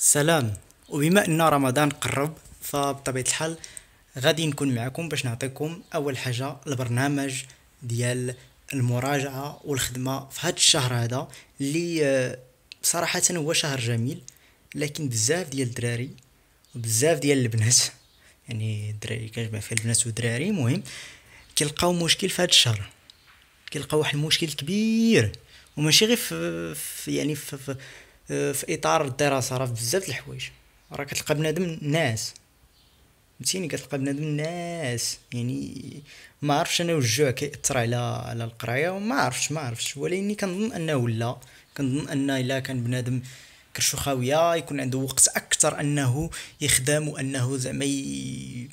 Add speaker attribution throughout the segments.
Speaker 1: سلام وبما ان رمضان قرب فبطبيعه الحال غادي نكون معكم باش نعطيكم اول حاجه البرنامج ديال المراجعه والخدمه في هذا الشهر هذا اللي آه، صراحه هو شهر جميل لكن بزاف ديال الدراري وبزاف ديال البنات يعني الدراري كنجمع فيها البنات والدراري المهم كيلقاو مشكل في هذا الشهر كيلقاو واحد المشكل كبير وماشي غير في يعني في, في آه، في اطار الدراسه راه بزاف الحوايج راه كتلقى بنادم ناس فهمتيني كتلقى بنادم ناس يعني ما عرفش انا الجوع كيأثر على على القرايه وما عرفتش ما عرفتش ولكني كنظن انه لا كنظن ان الا كان بنادم كرشو خاويه يكون عنده وقت اكثر انه يخدم وانه زعما ي...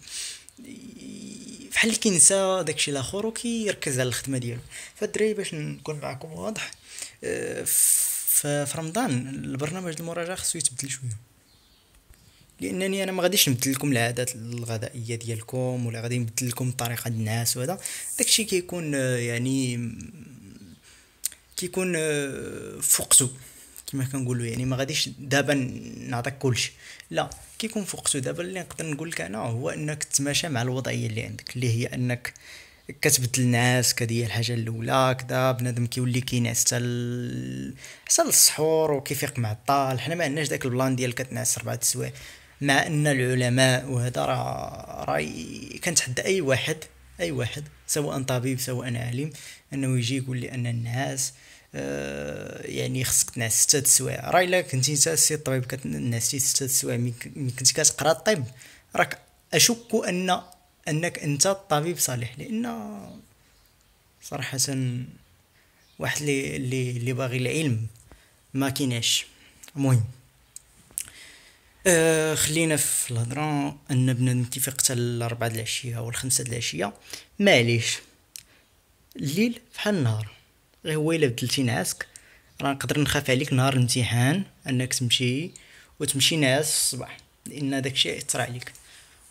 Speaker 1: بحال كينسى داكشي الاخر وكيركز على الخدمه ديالو فالدراري باش نكون معكم واضح أه في رمضان البرنامج المراجعه خصو يتبدل شويه لانني انا ما غاديش نبدل لكم العادات الغذائيه ديالكم ولا غادي نبدل لكم طريقه النعاس وهذا داكشي كيكون يعني كيكون فوقتو كما كنقولوا يعني ما غاديش دابا نعطيك كلشي لا كيكون فوقتو دابا اللي نقدر نقول لك انا هو انك تتماشى مع الوضعيه اللي عندك اللي هي انك كتبدل النعاس كدي الحاجه الاولى كدا بنادم كيولي كينعس حتى حتى للسحور وكيفيق مع الطال حنا ما عندناش داك البلان ديال كتنعس اربعة السوايع مع ان العلماء وهذا راه راه كنتحدى اي واحد اي واحد سواء طبيب سواء عالم انه يجي يقول لي ان النعاس آه، يعني خصك تنعس ستة سوايع راه الا كنتي انت سي الطبيب كتنعس ستة سوايع ملي كنتي كتقرا الطب راك اشك ان انك انت الطبيب صالح لان صراحه واحد اللي اللي اللي باغي العلم ما كيناش المهم آه خلينا في الهضره ان بنادم كيفيق حتى الأربعة د العشيه ولا الخمسة د العشيه معليش الليل بحال النهار غير هو الا بدلتي نعاسك راه نقدر نخاف عليك نهار الامتحان انك تمشي وتمشي ناعس الصباح لان داكشي يأثر عليك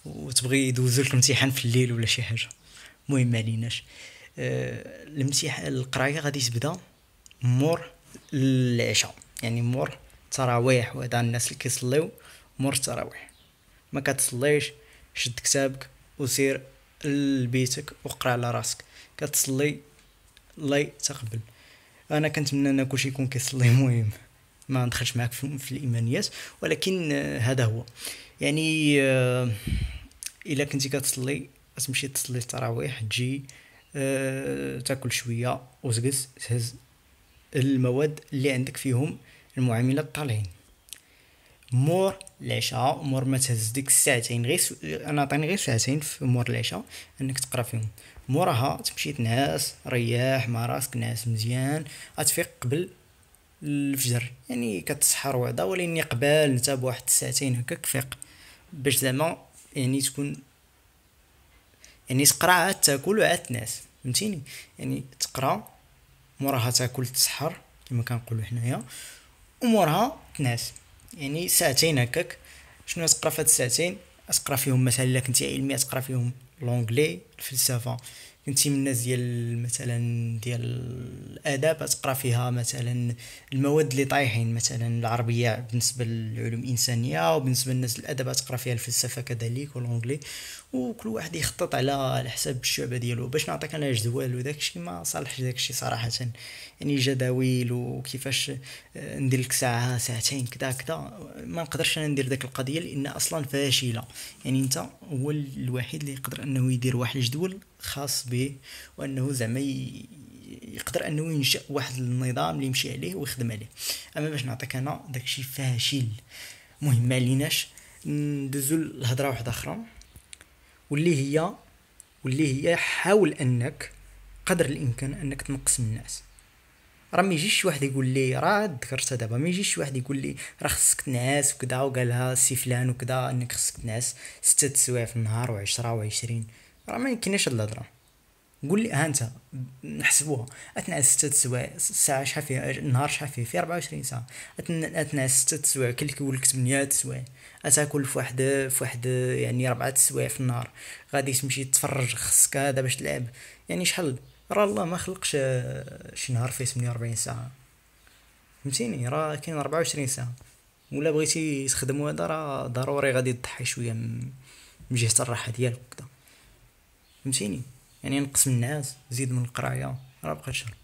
Speaker 1: وتبغي يدوزو لك الامتحان في الليل ولا شي حاجه المهم ما عليناش آه، الامتحان القرايه غادي تبدا مور العشاء يعني مور التراويح وهذا الناس اللي كيصليو مور التراويح ما كتصليش شد كتابك وسير لبيتك وقرا على راسك كتصلي الله يتقبل انا كنتمنى ان كلشي يكون كيصلي المهم ما ندخلش معاك في, الايمانيات ولكن آه، هذا هو يعني آه الا كنتي كتصلي تمشي تصلي التراويح تجي أه تاكل شويه وتجلس تهز المواد اللي عندك فيهم المعاملات طالعين مور العشاء مور ما تهز ديك الساعتين غير انا عطيني غير ساعتين في مور العشاء انك تقرا فيهم موراها تمشي تنعس رياح مع راسك نعس مزيان غتفيق قبل الفجر يعني كتسحر وعدا ولكن قبال نتا بواحد الساعتين هكاك فيق باش زعما يعني تكون يعني تقرا عاد تاكل وعاد تنعس فهمتيني يعني تقرا موراها تاكل تسحر كما كنقولوا حنايا وموراها تنعس يعني ساعتين هكاك شنو تقرا في هاد الساعتين تقرا فيهم مثلا الا كنتي علمي تقرا فيهم لونجلي الفلسفه كنتي من الناس ديال مثلا ديال الاداب تقرا فيها مثلا المواد اللي طايحين مثلا العربيه بالنسبه للعلوم الانسانيه وبالنسبه للناس الاداب تقرا فيها الفلسفه كذلك والانجلي وكل واحد يخطط على على حساب الشعبه ديالو باش نعطيك انا جدول وداك الشيء ما صالحش داك الشيء صراحه يعني جداول وكيفاش آه، ندير لك ساعه ساعتين كذا كذا ما نقدرش انا ندير داك القضيه لان اصلا فاشله يعني انت هو الوحيد اللي يقدر انه يدير واحد الجدول خاص به وانه زعما يقدر انه ينشا واحد النظام اللي يمشي عليه ويخدم عليه اما باش نعطيك انا داكشي فاشل مهم ما عليناش ندوزو لهضره واحده اخرى واللي هي واللي هي حاول انك قدر الامكان انك تنقص من الناس راه ما يجيش واحد يقول لي راه ذكرتها دابا ما يجيش واحد يقول لي راه خصك تنعس وكذا وقالها سي فلان وكذا انك خصك تنعس ستة سوايع في النهار و10 و20 راه ما يمكنش هاد الهضره قول لي ها انت نحسبوها اتنعس ستة سوايع الساعه شحال فيها النهار شحال فيه في 24 ساعه اتنعس ستة سوايع كل كيقول لك 8 سوايع اتاكل في واحد في واحد يعني ربعة سوايع في النهار غادي تمشي تتفرج خصك هذا باش تلعب يعني شحال راه الله ما خلقش شي نهار فيه 48 ساعه فهمتيني راه كاين 24 ساعه ولا بغيتي تخدم هذا راه ضروري غادي تضحي شويه من جهه الراحه ديالك وكذا فهمتيني يعني نقص من النعاس زيد من القرايه راه بقى شهر